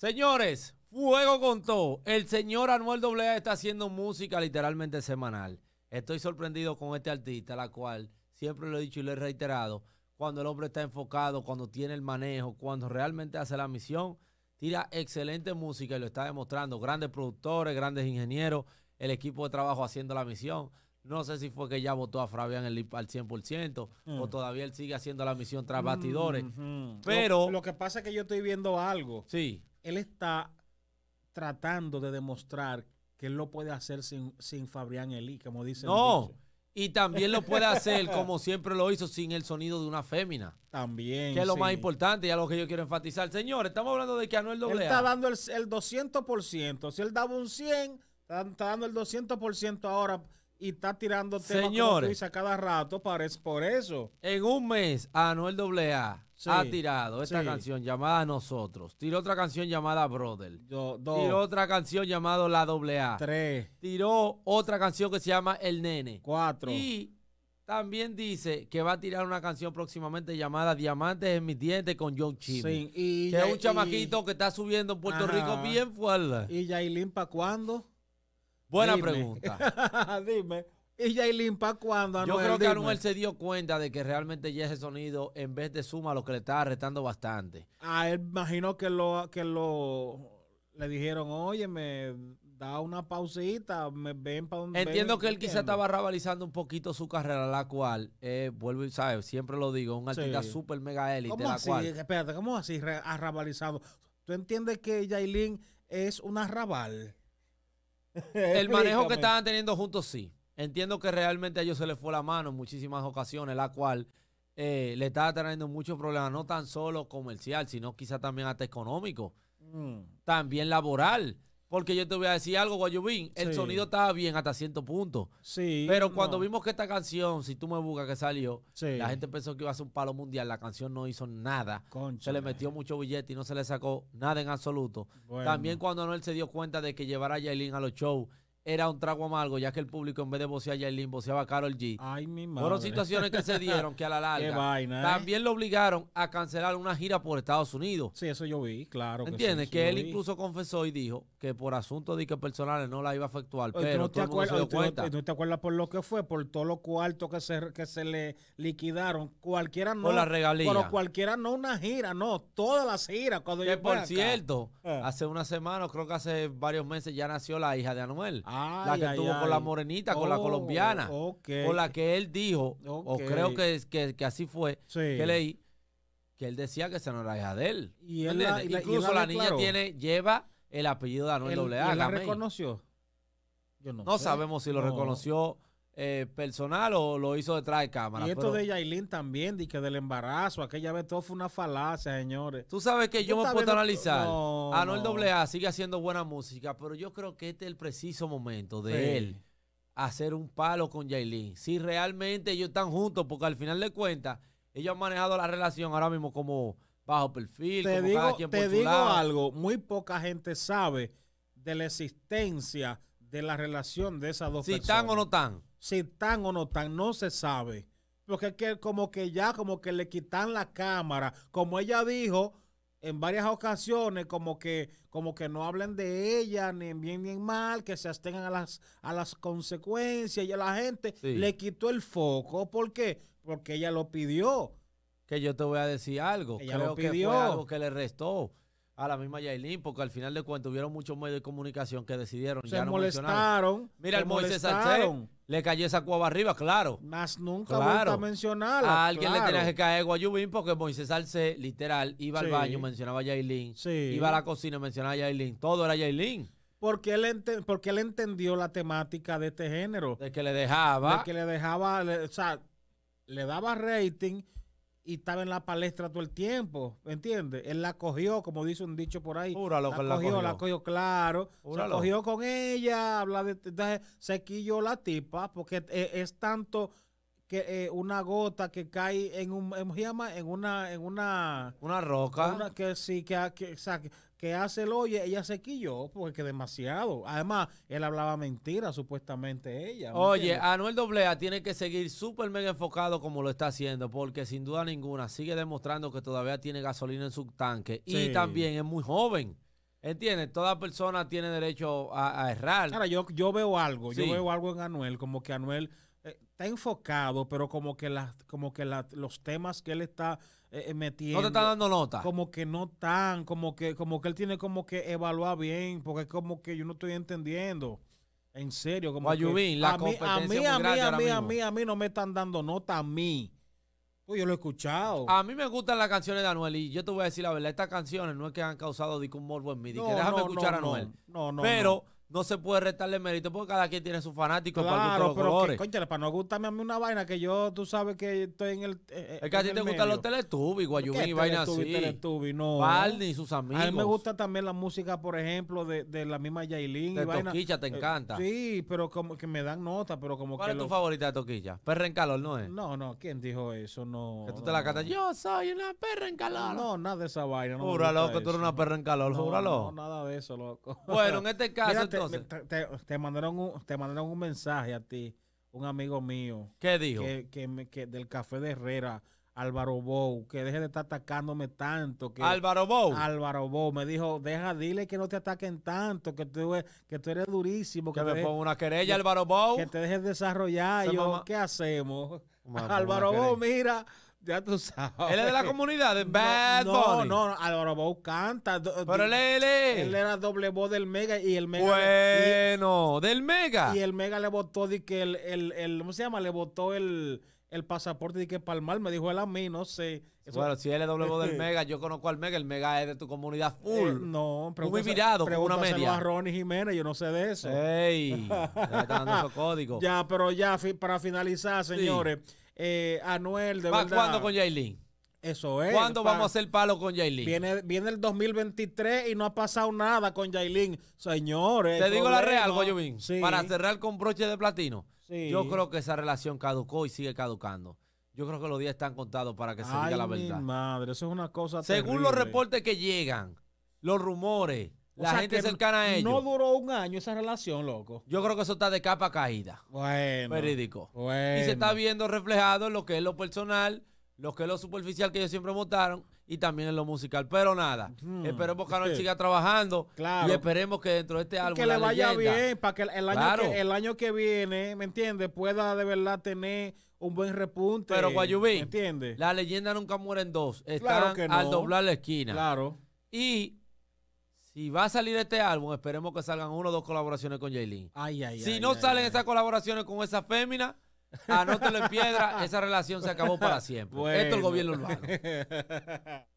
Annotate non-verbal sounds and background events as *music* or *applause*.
Señores, fuego con todo. El señor Anuel Doblea está haciendo música literalmente semanal. Estoy sorprendido con este artista, la cual siempre lo he dicho y lo he reiterado. Cuando el hombre está enfocado, cuando tiene el manejo, cuando realmente hace la misión, tira excelente música y lo está demostrando. Grandes productores, grandes ingenieros, el equipo de trabajo haciendo la misión. No sé si fue que ya votó a Fabián al 100% o mm. todavía él sigue haciendo la misión tras bastidores. Mm, mm. Pero. lo, que pasa es que yo estoy viendo algo. Sí él está tratando de demostrar que él lo puede hacer sin, sin Fabián Elí, como dice. No, y también lo puede hacer como siempre lo hizo sin el sonido de una fémina. También. Que es lo más importante y algo que yo quiero enfatizar. Señor, estamos hablando de que Anuel Doblea... Él está dando el, el 200%. Si él daba un 100, está, dando el 200% ahora y está tirando temas Señores, como a cada rato. Parece por eso. En un mes, Anuel Doblea ha tirado esta canción llamada Nosotros. Tiró otra canción llamada Brother. Yo, dos, tiró otra canción llamada La A. Tres. Tiró otra canción que se llama El Nene. Cuatro. Y también dice que va a tirar una canción próximamente llamada Diamantes en mis dientes con John Chimmy. Sí, y que es un chamaquito que está subiendo en Puerto Rico bien fuerte. ¿Y Yailin para cuándo? Buena pregunta. *laughs* Dime. ¿Y Jailin para cuándo, Yo creo que Anuel se dio cuenta de que realmente ya ese sonido, en vez de suma, lo que le estaba retando bastante. Ah, imagino que lo, que lo le dijeron, oye, me da una pausita, me ven para donde. Entiendo que él quizá estaba rabalizando un poquito su carrera, la cual, eh, vuelvo y sabes, siempre lo digo, un artista súper mega élite. ¿Cómo así? Cual... Espérate, ¿cómo así rabalizado? ¿Tú entiendes que Yailin es una rabal? El manejo que estaban teniendo juntos, sí. Entiendo que realmente a ellos se les fue la mano en muchísimas ocasiones, la cual eh, le estaba trayendo muchos problemas, no tan solo comercial, sino quizá también hasta económico, mm. también laboral. Porque yo te voy a decir algo, Guayubín, el sonido estaba bien hasta cierto punto. Sí. Pero cuando vimos que esta canción, si tú me buscas que salió, la gente pensó que iba a ser un palo mundial, la canción no hizo nada. se le metió mucho billete y no se le sacó nada en absoluto. También cuando Anuel se dio cuenta de que llevara a Yailin a los shows era un trago amargo, ya que el público en vez de vocear a Yailin, voceaba a Carol G. Ay, mi madre. Fueron situaciones que se *laughs* dieron que a la larga ¿eh? también lo obligaron a cancelar una gira por Estados Unidos. Sí, eso yo vi, claro. ¿Entiendes? Que, él incluso confesó y dijo que por asuntos de que personales no la iba a efectuar, pero no te, acuerdas, se te acuerdas por lo que fue? Por todos los cuartos que se, que se le liquidaron. Cualquiera no. Por la regalía. Pero cualquiera no una gira, no. Todas las giras. Cuando que por cierto, ah. hace una semana, creo que hace varios meses, ya nació la hija de Anuel la que tuvo con la morenita, con la oh, colombiana, con la que él dijo, o creo que, que, así fue, que leí, que él decía que esa no era hija de él. ¿Y Incluso la, niña tiene, lleva el apellido de Anuel la reconoció? no, sabemos si lo reconoció eh, personal o lo hizo detrás de cámara. Y esto de Yailin también, de que del embarazo, aquella vez todo fue una falacia, señores. Tú sabes que yo me puedo analizar. No, el sigue haciendo buena música, pero yo creo que este es el preciso momento de él hacer un palo con Yailin. Si realmente ellos están juntos, porque al final de cuentas, ellos han manejado la relación ahora mismo como bajo perfil, te digo, algo, muy poca gente sabe de la existencia de la relación de esas dos personas. Si están o no están si están o no están, no se sabe. Porque como que ya, como que le quitan la cámara. Como ella dijo en varias ocasiones, como que, como que no hablen de ella, ni en bien ni mal, que se abstengan a las, a las consecuencias. Y a la gente le quitó el foco. ¿Por qué? Porque ella lo pidió. Que yo te voy a decir algo. Ella lo pidió. que que le restó a la misma Yailin, porque al final de cuentas hubieron muchos medios de comunicación que decidieron. ya no molestaron. Mira, el Moisés Salcedo le cayó esa cuava arriba, claro. Más nunca claro. a mencionar. A alguien le tenía que caer Guayubín porque Moisés Arce, literal, iba al baño, mencionaba a Yailin. Sí. Iba a la cocina, mencionaba a Yailin. Todo era Yailin. Porque él, porque él entendió la temática de este género. De que le dejaba. De que le dejaba, o sea, le daba rating y estaba en la palestra todo el tiempo, ¿me entiendes? Él la cogió, como dice un dicho por ahí. la, cogió, la, cogió, claro. Se cogió con ella, habla de, entonces se quilló la tipa, porque eh, es tanto que eh, una gota que cae en un eh, en, una en una una roca que sí que, ah, que, que, hace el oye ella se quilló porque demasiado además él hablaba mentira supuestamente ella oye Anuel Doblea tiene que seguir súper mega enfocado como lo está haciendo porque sin duda ninguna sigue demostrando que todavía tiene gasolina en su tanque y también es muy joven ¿Entiendes? Toda persona tiene derecho a, errar. Ahora, yo, yo veo algo, yo veo algo en Anuel, como que Anuel eh, está enfocado, pero como que, las como que los temas que él está eh, eh, metiendo. No te está dando nota. Como que no tan, como que, como que él tiene como que evaluar bien, porque es como que yo no estoy entendiendo. En serio, como que la a mí, a mí, a mí, a mí, a mí, no me están dando nota a mí. Pues yo lo he escuchado. A mí me gustan las canciones de Anuel y yo te voy a decir la verdad, estas canciones no es que han causado un morbo en mí. que déjame escuchar a Anuel. No, no. Pero no se puede restarle mérito porque cada quien tiene su fanático para los pero colores. Que, para no gustarme a mí una vaina que yo, tú sabes que estoy en el. El eh, eh, es que a ti te gustan los Teletubbies, Guayumí, vaina así. Teletubbies, no. Barney y sus amigos. A mí me gusta también la música, por ejemplo, de, de la misma Yailin. De y vaina. Toquilla, te eh, encanta. sí, pero como que me dan nota, pero como que. ¿Cuál es tu favorita de Toquilla? Perra en calor, ¿no es? No, no, ¿quién dijo eso? No. Que tú te la cantas. Yo soy una perra en calor. No, nada de esa vaina. No Júralo que tú eres una perra en calor, júralo. No, nada de eso, loco. Bueno, en este *laughs* caso. Te, mandaron un, te mandaron un mensaje a ti, un amigo mío. ¿Qué dijo? Que, que del café de Herrera, Álvaro Bou, que deje de estar atacándome tanto. Que, Álvaro Bou. Álvaro Bou me dijo, deja, dile que no te ataquen tanto, que tú, e-, que tú eres durísimo. Que, me ponga una querella, Álvaro Bou. Que te dejes desarrollar. Yo, ¿qué hacemos? Álvaro Bou, mira, ya tú sabes. Él es de la comunidad de Bad no, No, no, Bow canta. Eh, pero él, él, él era doble voz del Mega y el Mega. Bueno, del Mega. Y el Mega le votó que el, el, el ¿cómo se llama? Le votó el, el pasaporte de que palmar, me dijo él a mí, no sé. bueno, si él es doble voz del *laughs* Mega, yo conozco al Mega, el Mega es de tu comunidad eh, full. no, pero muy mirado, con una media. a Ronnie Jiménez, yo no sé de eso. Ey, ya dando su *laughs* código. Ya, pero ya para finalizar, señores. Eh, Anuel, de verdad. ¿Cuándo con Jaylin? Eso es. ¿Cuándo vamos a hacer palo con Yailin? Viene, el 2023 y no ha pasado nada con Yailin. Señores. Te digo la real, Para cerrar con broche de platino. Yo creo que esa relación caducó y sigue caducando. Yo creo que los días están contados para que se diga la verdad. madre, eso es una cosa. Según los reportes que llegan, los rumores, la gente cercana a ellos. No duró un año esa relación, loco. Yo creo que eso está de capa caída. Bueno. Verídico. Bueno. Y se está viendo reflejado en lo que es lo personal, lo que es lo superficial que ellos siempre votaron y también en lo musical. Pero nada, hmm, esperemos que Anuel siga trabajando claro. y esperemos que dentro de este álbum. que le vaya bien, para que el, año que viene, ¿me entiendes? Pueda de verdad tener un buen repunte. Pero Guayubín, ¿me entiendes? La leyenda nunca muere en dos. Están claro que no. al doblar la esquina. Claro. Y si va a salir este álbum, esperemos que salgan uno o dos colaboraciones con Jaylin. Ay, si no salen esas colaboraciones con esa fémina, *laughs* anótelo en piedra, esa relación se acabó para siempre. Esto es el gobierno urbano. *laughs*